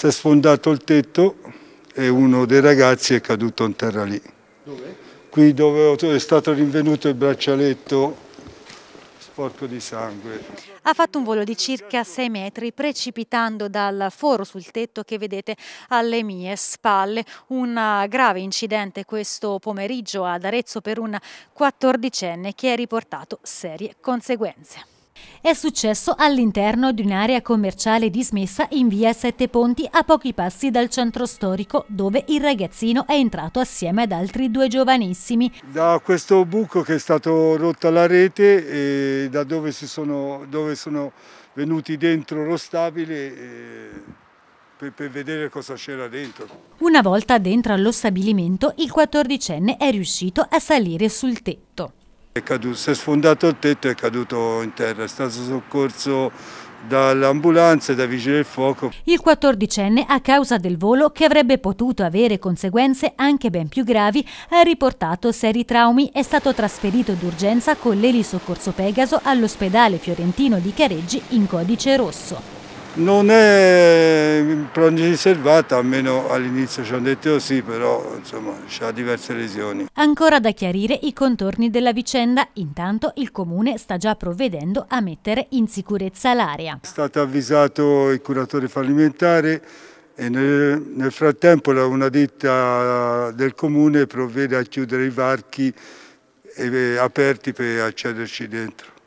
Si è sfondato il tetto e uno dei ragazzi è caduto in terra lì. Dove? Qui dove è stato rinvenuto il braccialetto sporco di sangue. Ha fatto un volo di circa 6 metri precipitando dal foro sul tetto che vedete alle mie spalle. Un grave incidente questo pomeriggio ad Arezzo per un 14enne che ha riportato serie conseguenze. È successo all'interno di un'area commerciale dismessa in via Sette Ponti a pochi passi dal centro storico dove il ragazzino è entrato assieme ad altri due giovanissimi. Da questo buco che è stato rotto alla rete e da dove, sono, dove sono, venuti dentro lo stabile eh, per, vedere cosa c'era dentro. Una volta dentro allo stabilimento, il 14enne è riuscito a salire sul tetto. È caduto, si è sfondato il tetto e è caduto in terra, è stato soccorso dall'ambulanza e dai vigili del fuoco. Il 14enne, a causa del volo, che avrebbe potuto avere conseguenze anche ben più gravi, ha riportato seri traumi, è stato trasferito d'urgenza con l'elisoccorso Pegaso all'ospedale fiorentino di Careggi in codice rosso non è mm, prognosi riservata, almeno all'inizio ci hanno detto sì, però insomma ha diverse lesioni. Ancora da chiarire i contorni della vicenda, intanto il comune sta già provvedendo a mettere in sicurezza l'area. È stato avvisato il curatore fallimentare e nel, nel frattempo una ditta del comune provvede a chiudere i varchi eh, aperti per accederci dentro.